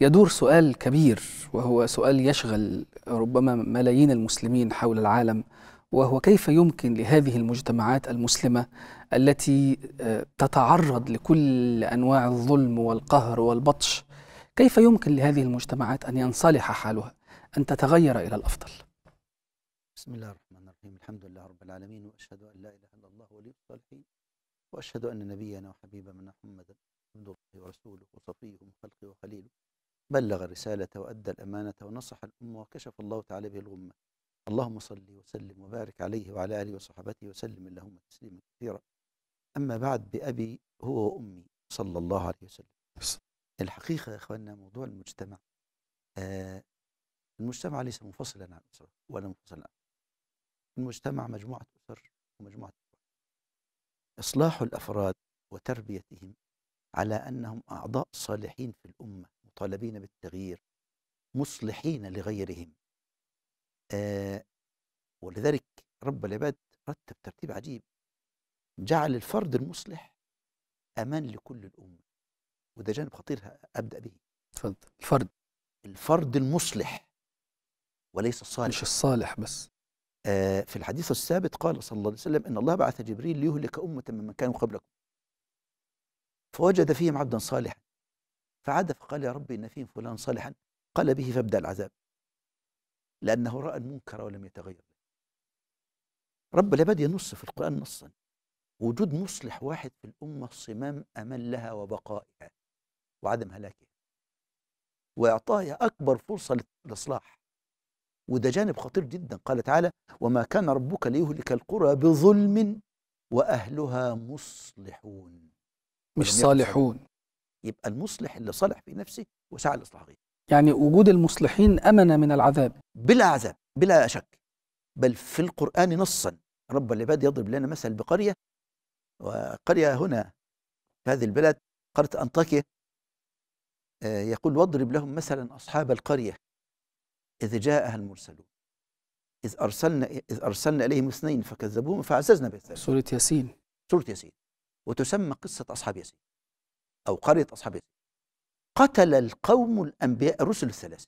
يدور سؤال كبير وهو سؤال يشغل ربما ملايين المسلمين حول العالم وهو كيف يمكن لهذه المجتمعات المسلمه التي آه، تتعرض لكل انواع الظلم والقهر والبطش كيف يمكن لهذه المجتمعات ان ينصلح حالها ان تتغير الى الافضل بسم الله الرحمن الرحيم الحمد لله رب العالمين واشهد ان لا اله الا الله ولي الصالحين واشهد ان نبينا وحبيبنا محمدا عبد الله ورسوله وصفيه من خلقه وخليله بلغ الرسالة وأدى الأمانة ونصح الأمة وكشف الله تعالى به الغمة اللهم صل وسلم وبارك عليه وعلى آله وصحبه وسلم اللهم تسليما كثيرا أما بعد بأبي هو وأمي صلى الله عليه وسلم الحقيقة يا إخواننا موضوع المجتمع آه المجتمع ليس منفصلا عن الأسرة ولا منفصلا عن المجتمع مجموعة أسر ومجموعة أسر إصلاح الأفراد وتربيتهم على أنهم أعضاء صالحين في الأمة طالبين بالتغيير مصلحين لغيرهم آه ولذلك رب العباد رتب ترتيب عجيب جعل الفرد المصلح أمان لكل الأمة وده جانب خطير أبدأ به تفضل الفرد الفرد المصلح وليس الصالح مش الصالح بس آه في الحديث السابق قال صلى الله عليه وسلم إن الله بعث جبريل ليهلك أمة ممن كانوا قبلكم فوجد فيهم عبدا صالحا فعاد فقال يا ربي إن فيهم فلان صالحا قال به فابدأ العذاب لأنه رأى المنكر ولم يتغير رب العباد ينص في القرآن نصا وجود مصلح واحد في الأمة صمام أمل لها وبقائها وعدم هلاكها وإعطائها أكبر فرصة للإصلاح وده جانب خطير جدا قال تعالى وما كان ربك ليهلك القرى بظلم وأهلها مصلحون مش صالحون يبقى المصلح اللي صالح في نفسه وسعى لاصلاح غيره يعني وجود المصلحين امن من العذاب بلا عذاب بلا شك بل في القران نصا رب العباد يضرب لنا مثل بقريه وقريه هنا في هذه البلد قريه انطاكيا آه، يقول واضرب لهم مثلا اصحاب القريه اذ جاءها المرسلون إذ أرسلنا إذ أرسلنا إليهم اثنين فكذبوهم فعززنا بالثالث سورة ياسين سورة ياسين وتسمى قصة أصحاب ياسين أو قرية أصحاب يثرب قتل القوم الأنبياء الرسل الثلاثة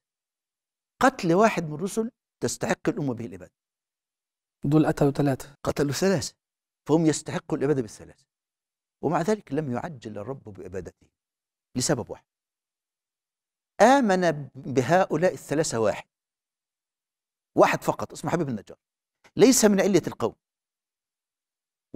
قتل واحد من الرسل تستحق الأمة به الإبادة دول قتلوا ثلاثة قتلوا ثلاثة فهم يستحقوا الإبادة بالثلاثة ومع ذلك لم يعجل الرب بإبادته لسبب واحد آمن بهؤلاء الثلاثة واحد واحد فقط اسمه حبيب النجار ليس من علية القوم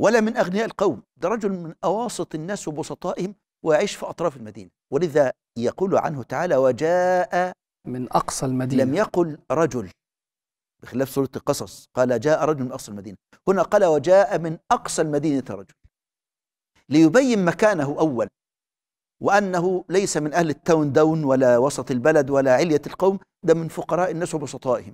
ولا من أغنياء القوم ده رجل من أواسط الناس وبسطائهم ويعيش في أطراف المدينة ولذا يقول عنه تعالى وجاء من أقصى المدينة لم يقل رجل بخلاف سورة القصص قال جاء رجل من أقصى المدينة هنا قال وجاء من أقصى المدينة رجل ليبين مكانه أول وأنه ليس من أهل التاون داون ولا وسط البلد ولا علية القوم ده من فقراء الناس وبسطائهم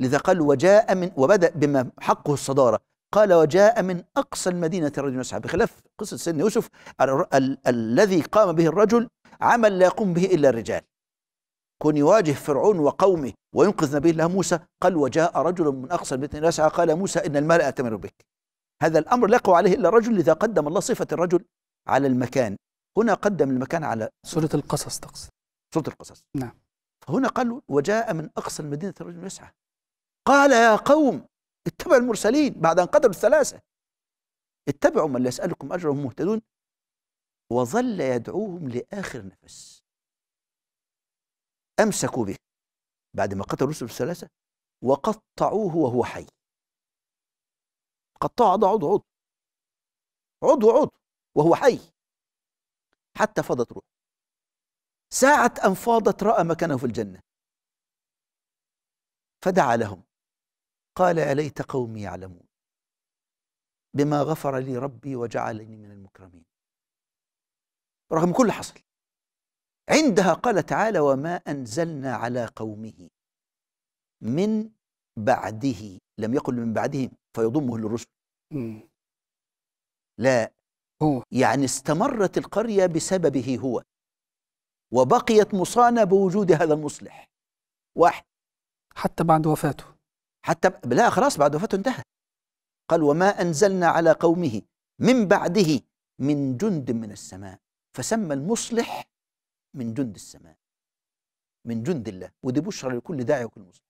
لذا قال وجاء من وبدأ بما حقه الصدارة قال وجاء من أقصى المدينة رجل يسعى بخلاف قصة سيدنا يوسف ال ال الذي قام به الرجل عمل لا يقوم به إلا الرجال كون يواجه فرعون وقومه وينقذ نبي الله موسى قال وجاء رجل من أقصى المدينة يسعى قال موسى إن المال أتمر بك هذا الأمر لا يقوى عليه إلا الرجل إذا قدم الله صفة الرجل على المكان هنا قدم المكان على سورة القصص تقصد سورة القصص نعم فهنا قال وجاء من أقصى المدينة رجل يسعى قال يا قوم المرسلين بعد أن قتلوا الثلاثة اتبعوا من يسألكم أجرا وهم مهتدون وظل يدعوهم لآخر نفس أمسكوا به بعد ما قتلوا الرسل الثلاثة وقطعوه وهو حي قطعوا عضو عضو عضو عضو عضو وهو حي حتى فاضت روحه ساعة أن فاضت رأى مكانه في الجنة فدعا لهم قال أليت قومي يعلمون بما غفر لي ربي وجعلني من المكرمين رغم كل حصل عندها قال تعالى وما أنزلنا على قومه من بعده لم يقل من بعدهم فيضمه للرسل لا هو يعني استمرت القرية بسببه هو وبقيت مصانة بوجود هذا المصلح واحد حتى بعد وفاته حتى لا خلاص بعد وفاته انتهى قال وما أنزلنا على قومه من بعده من جند من السماء فسمى المصلح من جند السماء من جند الله ودي بشرى لكل داعي وكل مصلح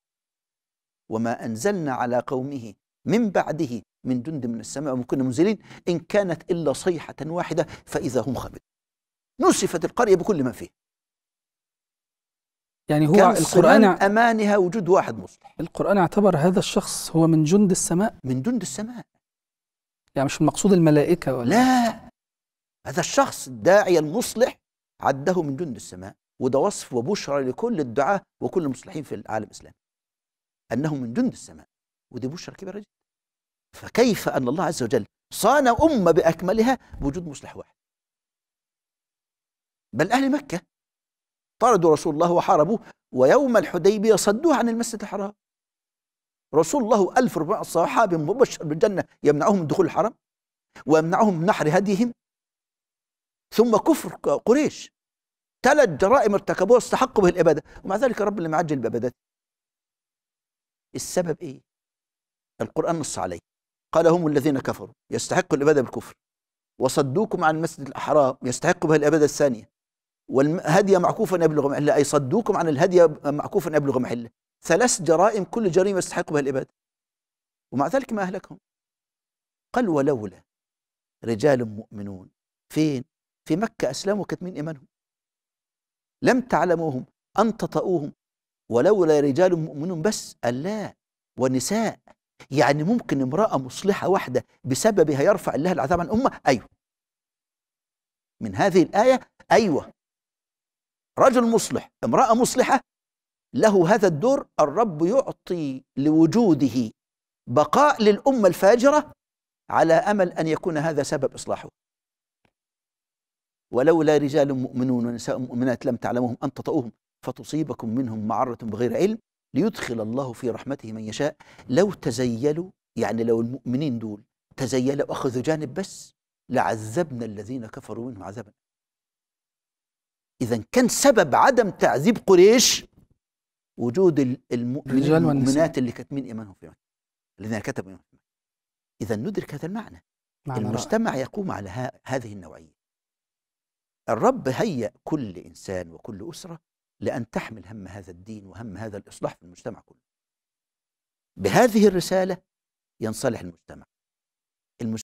وما أنزلنا على قومه من بعده من جند من السماء وما كنا منزلين إن كانت إلا صيحة واحدة فإذا هم خبر نسفت القرية بكل ما فيها يعني هو كان القرآن أمانها وجود واحد مصلح القرآن اعتبر هذا الشخص هو من جند السماء من جند السماء يعني مش المقصود الملائكة ولا لا هذا الشخص الداعية المصلح عده من جند السماء وده وصف وبشرى لكل الدعاة وكل المصلحين في العالم الإسلامي أنه من جند السماء ودي بشرى كبيرة جدا فكيف أن الله عز وجل صان أمة بأكملها بوجود مصلح واحد بل أهل مكة طردوا رسول الله وحاربوه ويوم الحديبية صدوه عن المسجد الحرام رسول الله 1400 صحابي مبشر بالجنة يمنعهم من دخول الحرم ويمنعهم من نحر هديهم ثم كفر قريش ثلاث جرائم ارتكبوها استحقوا به الإبادة ومع ذلك رب اللي معجل بأبدته السبب إيه؟ القرآن نص عليه قال هم الذين كفروا يستحقوا الإبادة بالكفر وصدوكم عن المسجد الحرام يستحقوا به الإبادة الثانية والهدي معكوفا أبلغ محله أي صدوكم عن الهدي معكوفا أبلغ محله ثلاث جرائم كل جريمة يستحق بها الإبادة ومع ذلك ما أهلكهم قال ولولا رجال مؤمنون فين في مكة أسلموا كتمين إيمانهم لم تعلموهم أن تطأوهم ولولا رجال مؤمنون بس قال لا ونساء يعني ممكن امرأة مصلحة واحدة بسببها يرفع الله العذاب عن أمة أيوة من هذه الآية أيوة رجل مصلح امرأة مصلحة له هذا الدور الرب يعطي لوجوده بقاء للأمة الفاجرة على أمل أن يكون هذا سبب إصلاحه ولولا رجال مؤمنون ونساء مؤمنات لم تعلموهم أن تطؤوهم فتصيبكم منهم معرة بغير علم ليدخل الله في رحمته من يشاء لو تزيلوا يعني لو المؤمنين دول تزيلوا أخذوا جانب بس لعذبنا الذين كفروا منهم عذابا إذا كان سبب عدم تعذيب قريش وجود المؤمنات اللي كاتمين إيمانهم في مكة الذين كتبوا إيمانهم في مكة إذا ندرك هذا المعنى المجتمع رأي. يقوم على ها هذه النوعية الرب هيأ كل إنسان وكل أسرة لأن تحمل هم هذا الدين وهم هذا الإصلاح في المجتمع كله بهذه الرسالة ينصلح المجتمع المجتمع